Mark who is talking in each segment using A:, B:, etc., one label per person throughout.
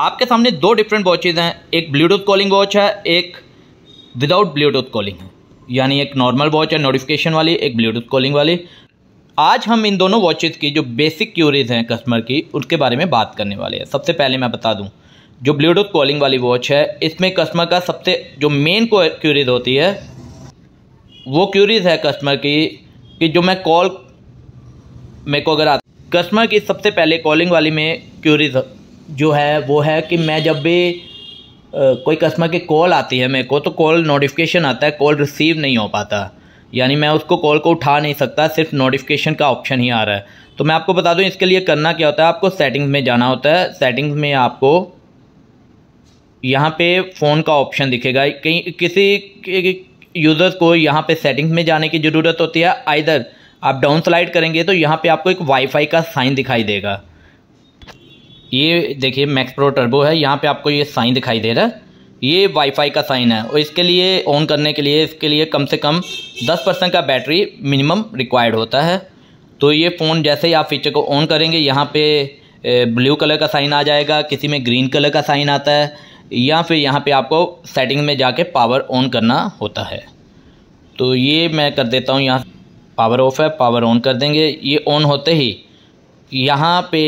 A: आपके सामने दो डिफरेंट वॉचेज़ हैं एक ब्लूटूथ कॉलिंग वॉच है एक विदाउट ब्लूटूथ कॉलिंग है यानी एक नॉर्मल वॉच है नोटिफिकेशन वाली एक ब्लूटूथ कॉलिंग वाली आज हम इन दोनों वॉचेज़ की जो बेसिक क्यूरीज हैं कस्टमर की उसके बारे में बात करने वाले हैं सबसे पहले मैं बता दूँ जो ब्लूटूथ कॉलिंग वाली वॉच है इसमें कस्टमर का सबसे जो मेन क्यूरीज होती है वो क्यूरीज है कस्टमर की कि जो मैं कॉल मेरे को अगर आ कस्टमर की सबसे पहले कॉलिंग वाली में क्यूरीज जो है वो है कि मैं जब भी कोई कस्टमर की कॉल आती है मेरे को तो कॉल नोटिफिकेशन आता है कॉल रिसीव नहीं हो पाता यानी मैं उसको कॉल को उठा नहीं सकता सिर्फ नोटिफिकेशन का ऑप्शन ही आ रहा है तो मैं आपको बता दूं इसके लिए करना क्या होता है आपको सेटिंग्स में जाना होता है सेटिंग्स में आपको यहाँ पे फ़ोन का ऑप्शन दिखेगा कहीं किसी यूज़र्स को यहाँ पे सेटिंग्स में जाने की ज़रूरत होती है आइधर आप डाउन स्लाइड करेंगे तो यहाँ पे आपको एक वाईफाई का साइन दिखाई देगा ये देखिए मैक्स प्रो टर्बो है यहाँ पे आपको ये साइन दिखाई दे रहा है ये वाईफाई का साइन है और इसके लिए ऑन करने के लिए इसके लिए कम से कम 10 परसेंट का बैटरी मिनिमम रिक्वायर्ड होता है तो ये फ़ोन जैसे ही आप फीचर को ऑन करेंगे यहाँ पे ब्लू कलर का साइन आ जाएगा किसी में ग्रीन कलर का साइन आता है या फिर यहाँ पर आपको सेटिंग में जाके पावर ऑन करना होता है तो ये मैं कर देता हूँ यहाँ पावर ऑफ है पावर ऑन कर देंगे ये ऑन होते ही यहाँ पे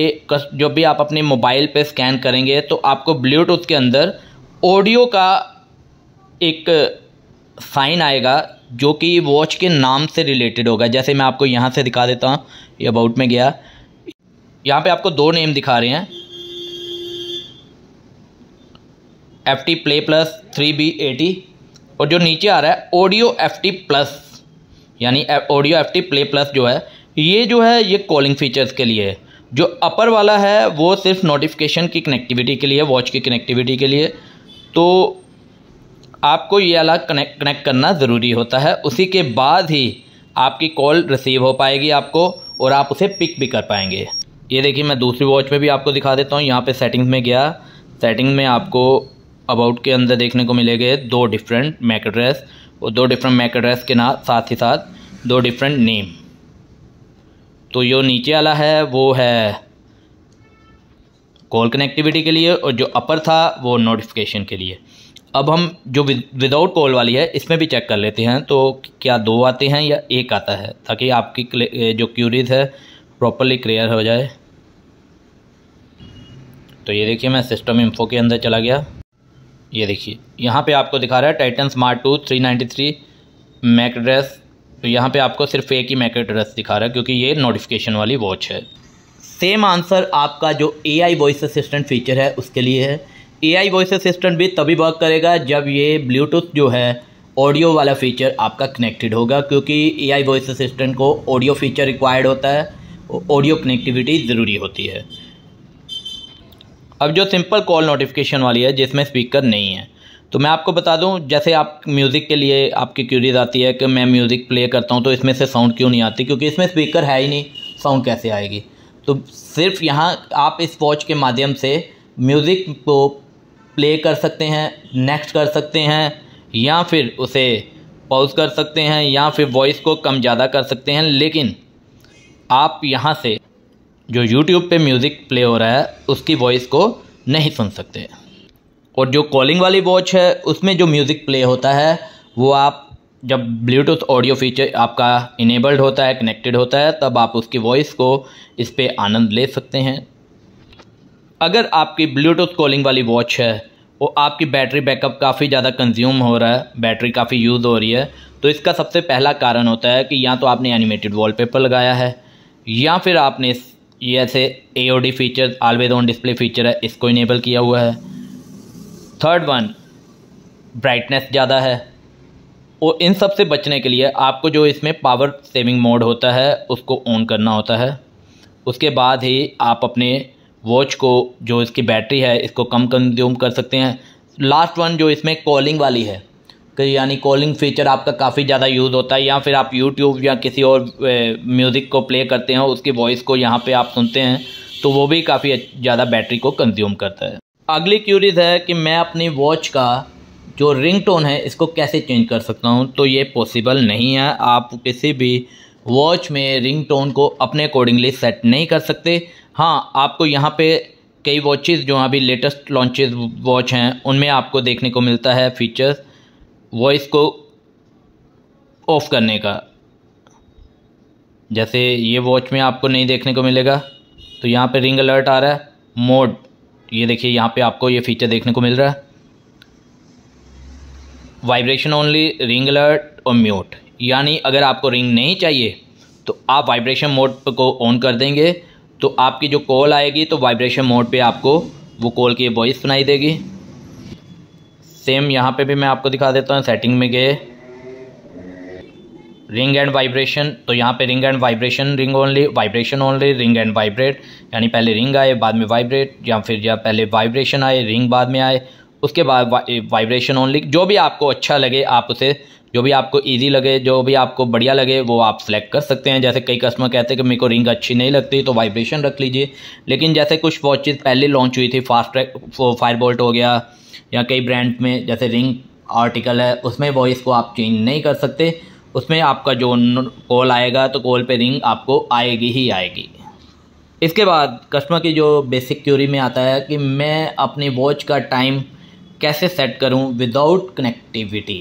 A: जो भी आप अपने मोबाइल पे स्कैन करेंगे तो आपको ब्लूटूथ के अंदर ऑडियो का एक साइन आएगा जो कि वॉच के नाम से रिलेटेड होगा जैसे मैं आपको यहाँ से दिखा देता हूँ ये अबाउट में गया यहाँ पे आपको दो नेम दिखा रहे हैं F T play plus three B AT और जो नीचे आ रहा है ऑडियो एफ टी प्लस यानी audio F T play plus जो है ये जो है ये कॉलिंग फीचर्स के लिए है जो अपर वाला है वो सिर्फ नोटिफिकेशन की कनेक्टिविटी के लिए वॉच की कनेक्टिविटी के लिए तो आपको ये अलग कनेक्ट कनेक्ट करना ज़रूरी होता है उसी के बाद ही आपकी कॉल रिसीव हो पाएगी आपको और आप उसे पिक भी कर पाएंगे ये देखिए मैं दूसरी वॉच में भी आपको दिखा देता हूँ यहाँ पे सेटिंग्स में गया सेटिंग में आपको अबाउट के अंदर देखने को मिले दो डिफरेंट मैक एड्रेस और दो डिफरेंट मैक एड्रेस के ना साथ ही साथ दो डिफरेंट नेम तो जो नीचे वाला है वो है कॉल कनेक्टिविटी के लिए और जो अपर था वो नोटिफिकेशन के लिए अब हम जो विदाउट कॉल वाली है इसमें भी चेक कर लेते हैं तो क्या दो आते हैं या एक आता है ताकि आपकी जो क्यूरीज है प्रॉपरली क्लियर हो जाए तो ये देखिए मैं सिस्टम इन्फो के अंदर चला गया ये देखिए यहाँ पे आपको दिखा रहा है Titan smart two three ninety three MAC address तो यहाँ पे आपको सिर्फ एक ही मैक एड्रेस दिखा रहा है क्योंकि ये नोटिफिकेशन वाली वॉच है सेम आंसर आपका जो A I voice assistant feature है उसके लिए है ए आई वॉइस असिस्टेंट भी तभी वर्क करेगा जब ये ब्लूटूथ जो है ऑडियो वाला फीचर आपका कनेक्टेड होगा क्योंकि ए आई वॉइस असिस्टेंट को ऑडियो फीचर रिक्वायर्ड होता है ऑडियो कनेक्टिविटी ज़रूरी होती है अब जो सिंपल कॉल नोटिफिकेशन वाली है जिसमें स्पीकर नहीं है तो मैं आपको बता दूं जैसे आप म्यूज़िक के लिए आपकी क्यूरीज आती है कि मैं म्यूज़िक प्ले करता हूं तो इसमें से साउंड क्यों नहीं आती क्योंकि इसमें स्पीकर है ही नहीं साउंड कैसे आएगी तो सिर्फ यहाँ आप इस वॉच के माध्यम से म्यूज़िक को प्ले कर सकते हैं नेक्स्ट कर सकते हैं या फिर उसे पॉज कर सकते हैं या फिर वॉइस को कम ज़्यादा कर सकते हैं लेकिन आप यहाँ से जो यूट्यूब पर म्यूज़िक प्ले हो रहा है उसकी वॉइस को नहीं सुन सकते और जो कॉलिंग वाली वॉच है उसमें जो म्यूज़िक प्ले होता है वो आप जब ब्लूटूथ ऑडियो फीचर आपका इनेबल्ड होता है कनेक्टेड होता है तब आप उसकी वॉइस को इस पर आनंद ले सकते हैं अगर आपकी ब्लूटूथ कॉलिंग वाली वॉच है वो आपकी बैटरी बैकअप काफ़ी ज़्यादा कंज्यूम हो रहा है बैटरी काफ़ी यूज़ हो रही है तो इसका सबसे पहला कारण होता है कि या तो आपने एनिमेटेड वॉलपेपर लगाया है या फिर आपने ये ऐसे a feature always on display feature है इसको इनेबल किया हुआ है थर्ड वन ब्राइटनेस ज़्यादा है और इन सब से बचने के लिए आपको जो इसमें पावर सेविंग मोड होता है उसको ऑन करना होता है उसके बाद ही आप अपने वॉच को जो इसकी बैटरी है इसको कम कंज्यूम कर सकते हैं लास्ट वन जो इसमें कॉलिंग वाली है यानी कॉलिंग फीचर आपका काफ़ी ज़्यादा यूज़ होता है या फिर आप यूट्यूब या किसी और म्यूज़िक को प्ले करते हैं उसकी वॉइस को यहाँ पे आप सुनते हैं तो वो भी काफ़ी ज़्यादा बैटरी को कंज्यूम करता है अगली क्यूरीज है कि मैं अपनी वॉच का जो रिंग टोन है इसको कैसे चेंज कर सकता हूँ तो ये पॉसिबल नहीं है आप किसी भी वॉच में रिंग टोन को अपने अकॉर्डिंगली सेट नहीं कर सकते हाँ आपको यहाँ पे कई वॉचेज़ जो अभी लेटेस्ट लॉन्चेज वॉच हैं उनमें आपको देखने को मिलता है फीचर्स वॉइस को ऑफ़ करने का जैसे ये वॉच में आपको नहीं देखने को मिलेगा तो यहाँ पे रिंग अलर्ट आ रहा है मोड ये देखिए यहाँ पे आपको ये फीचर देखने को मिल रहा है वाइब्रेशन ओनली रिंग अलर्ट और म्यूट यानी अगर आपको रिंग नहीं चाहिए तो आप वाइब्रेशन मोड को ऑन कर देंगे तो आपकी जो कॉल आएगी तो वाइब्रेशन मोड पे आपको वो कॉल की वॉइस सुनाई देगी सेम यहाँ पे भी मैं आपको दिखा देता हूँ सेटिंग में गए रिंग एंड वाइब्रेशन तो यहाँ पे ring and vibration ring only vibration only ring and vibrate यानी पहले रिंग आए बाद में वाइब्रेट या फिर या पहले वाइब्रेशन आए रिंग बाद में आए उसके बाद वाइब्रेशन ओनली जो भी आपको अच्छा लगे आप उसे जो भी आपको ईजी लगे जो भी आपको बढ़िया लगे वो आप सेलेक्ट कर सकते हैं जैसे कई कस्टमर कहते हैं कि मेरे को रिंग अच्छी नहीं लगती तो वाइब्रेशन रख लीजिए लेकिन जैसे कुछ वॉचेज़ पहले लॉन्च हुई थी फास्ट ट्रैक फायर बोल्ट हो गया या कई ब्रांड में जैसे रिंग आर्टिकल है उसमें वॉइस को आप चेंज नहीं कर सकते उसमें आपका जो कॉल आएगा तो कॉल पे रिंग आपको आएगी ही आएगी इसके बाद कस्टमर की जो बेसिक क्यूरी में आता है कि मैं अपनी वॉच का टाइम कैसे सेट करूं विदाउट कनेक्टिविटी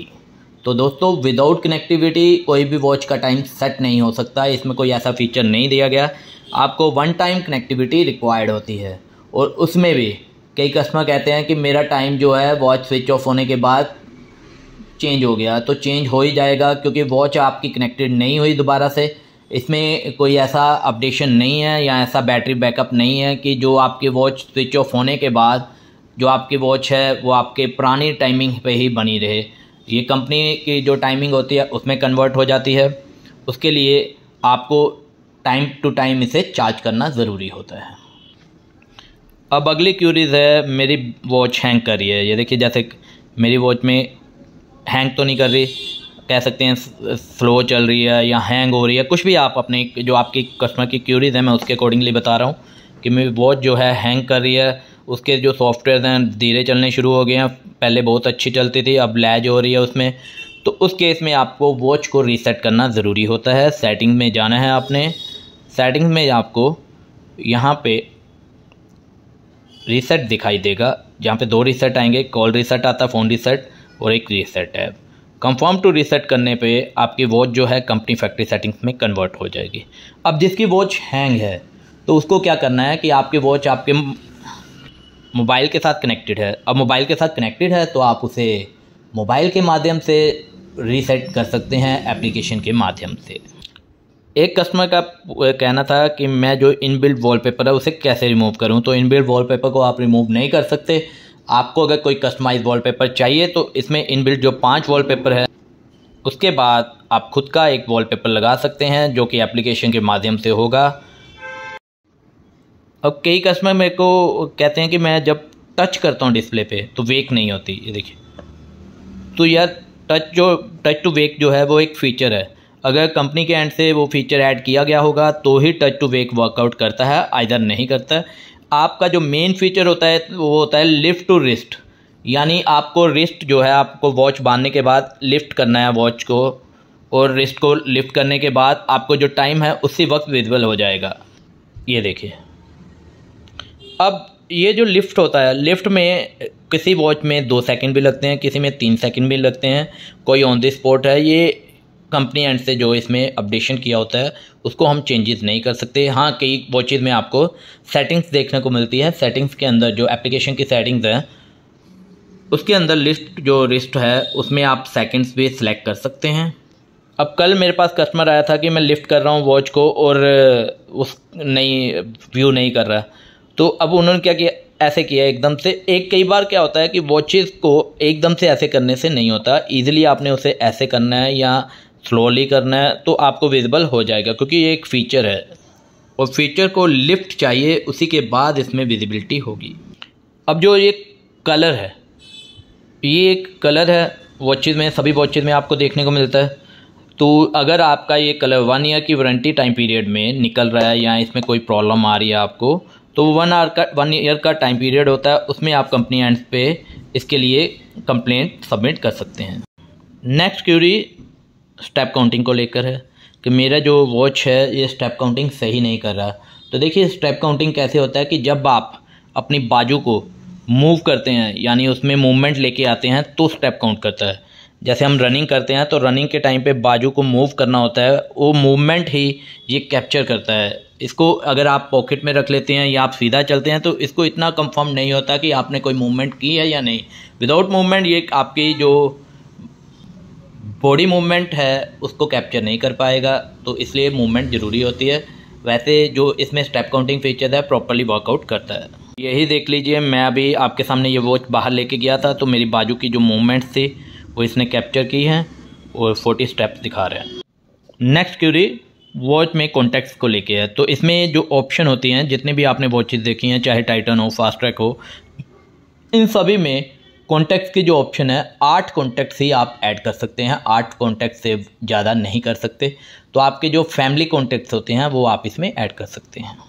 A: तो दोस्तों विदाउट कनेक्टिविटी कोई भी वॉच का टाइम सेट नहीं हो सकता इसमें कोई ऐसा फीचर नहीं दिया गया आपको वन टाइम कनेक्टिविटी रिक्वायर्ड होती है और उसमें भी कई कस्टमर कहते हैं कि मेरा टाइम जो है वॉच स्विच ऑफ होने के बाद चेंज हो गया तो चेंज हो ही जाएगा क्योंकि वॉच आपकी कनेक्टेड नहीं हुई दोबारा से इसमें कोई ऐसा अपडेशन नहीं है या ऐसा बैटरी बैकअप नहीं है कि जो आपकी वॉच स्विच ऑफ होने के बाद जो आपकी वॉच है वो आपके पुरानी टाइमिंग पे ही बनी रहे ये कंपनी की जो टाइमिंग होती है उसमें कन्वर्ट हो जाती है उसके लिए आपको टाइम टू टाइम इसे चार्ज करना ज़रूरी होता है अब अगली क्यूरीज है मेरी वॉच हैंग कर रही है ये देखिए जैसे मेरी वॉच में हैंग तो नहीं कर रही कह सकते हैं स्लो चल रही है या हैंग हो रही है कुछ भी आप अपने जो आपकी कस्टमर की क्यूरीज है मैं उसके अकॉर्डिंगली बता रहा हूँ कि मेरी वॉच जो है हैंग कर रही है उसके जो सॉफ्टवेयर हैं धीरे चलने शुरू हो गए हैं पहले बहुत अच्छी चलती थी अब लैज हो रही है उसमें तो उस केस में आपको वॉच को रीसेट करना ज़रूरी होता है सेटिंग में जाना है आपने सेटिंग में आपको यहाँ पे रीसेट दिखाई देगा जहाँ पे दो रीसेट आएंगे कॉल रीसेट आता फ़ोन रीसेट और एक रीसेट है कंफर्म टू रीसेट करने पे आपकी वॉच जो है कंपनी फैक्ट्री सेटिंग्स में कन्वर्ट हो जाएगी अब जिसकी वॉच हैंग है तो उसको क्या करना है कि आपकी वॉच आपके मोबाइल के साथ कनेक्टेड है अब मोबाइल के साथ कनेक्टेड है तो आप उसे मोबाइल के माध्यम से रीसेट कर सकते हैं एप्लीकेशन के माध्यम से एक कस्टमर का कहना था कि मैं जो इनबिल्ट वॉलपेपर है उसे कैसे रिमूव करूं तो इनबिल्ट वॉलपेपर को आप रिमूव नहीं कर सकते आपको अगर कोई कस्टमाइज वॉलपेपर चाहिए तो इसमें इनबिल्ट जो पाँच वॉलपेपर है उसके बाद आप खुद का एक वॉलपेपर लगा सकते हैं जो कि एप्लीकेशन के माध्यम से होगा अब कई कस्टमर मेरे को कहते हैं कि मैं जब टच करता हूँ डिस्प्ले पे तो वेक नहीं होती ये देखिए तो यह टच जो टच टू वेक जो है वो एक फ़ीचर है अगर कंपनी के एंड से वो फीचर ऐड किया गया होगा तो ही टच टू वेक वर्कआउट करता है आइधर नहीं करता आपका जो मेन फीचर होता है वो होता है लिफ्ट टू रिस्ट यानी आपको रिस्ट जो है आपको वॉच बांधने के बाद लिफ्ट करना है वॉच को और रिस्ट को लिफ्ट करने के बाद आपको जो टाइम है उसी वक्त विजुअल हो जाएगा ये देखिए अब ये जो लिफ्ट होता है लिफ्ट में किसी वॉच में दो सेकंड भी लगते हैं किसी में तीन सेकंड भी लगते हैं कोई ऑन द स्पॉट है ये कंपनी एंड से जो इसमें अपडेशन किया होता है उसको हम चेंजेस नहीं कर सकते हाँ कई वॉचेज़ में आपको सेटिंग्स देखने को मिलती है सेटिंग्स के अंदर जो एप्लीकेशन की सेटिंग्स हैं उसके अंदर लिस्ट जो लिस्ट है उसमें आप सेकंड्स भी सिलेक्ट कर सकते हैं अब कल मेरे पास कस्टमर आया था कि मैं लिफ्ट कर रहा हूँ वॉच को और उस नहीं व्यू नहीं कर रहा तो अब उन्होंने क्या किया ऐसे किया एकदम से एक कई बार क्या होता है कि वॉचेस को एकदम से ऐसे करने से नहीं होता ईजिली आपने उसे ऐसे करना है या स्लोली करना है तो आपको विजिबल हो जाएगा क्योंकि ये एक फ़ीचर है और फीचर को लिफ्ट चाहिए उसी के बाद इसमें विजिबिलिटी होगी अब जो ये कलर है ये एक कलर है वॉचेज़ में सभी वॉचेज़ में आपको देखने को मिलता है तो अगर आपका ये कलर वन ईयर की वारंटी टाइम पीरियड में निकल रहा है या इसमें कोई प्रॉब्लम आ रही है आपको तो वन आर का वन ईयर का टाइम पीरियड होता है उसमें आप कंपनी एंड पे इसके लिए कंप्लेंट सबमिट कर सकते हैं नेक्स्ट क्यूरी स्टेप काउंटिंग को लेकर है कि मेरा जो वॉच है ये स्टेप काउंटिंग सही नहीं कर रहा तो देखिए स्टेप काउंटिंग कैसे होता है कि जब आप अपनी बाजू को मूव करते हैं यानी उसमें मूवमेंट लेके आते हैं तो स्टेप काउंट करता है जैसे हम रनिंग करते हैं तो रनिंग के टाइम पे बाजू को मूव करना होता है वो मूवमेंट ही ये कैप्चर करता है इसको अगर आप पॉकेट में रख लेते हैं या आप सीधा चलते हैं तो इसको इतना कंफर्म नहीं होता कि आपने कोई मूवमेंट की है या नहीं विदाउट मूवमेंट ये आपकी जो बॉडी मूवमेंट है उसको कैप्चर नहीं कर पाएगा तो इसलिए मूवमेंट ज़रूरी होती है वैसे जो इसमें स्टेप काउंटिंग फीचर है प्रॉपरली वर्कआउट करता है यही देख लीजिए मैं अभी आपके सामने ये वॉच बाहर लेके गया था तो मेरी बाजू की जो मूवमेंट्स थी वो इसने कैप्चर की हैं और फोर्टी स्टेप्स दिखा रहे हैं नेक्स्ट क्यूरी वॉच में कॉन्टैक्ट्स को लेके है तो इसमें जो ऑप्शन होती हैं जितने भी आपने वॉचेज़ देखी हैं चाहे टाइटन हो फास्ट ट्रैक हो इन सभी में कॉन्टैक्ट के जो ऑप्शन है आठ कॉन्टैक्ट ही आप ऐड कर सकते हैं आठ कॉन्टैक्ट से ज़्यादा नहीं कर सकते तो आपके जो फैमिली कॉन्टैक्ट्स होते हैं वो आप इसमें ऐड कर सकते हैं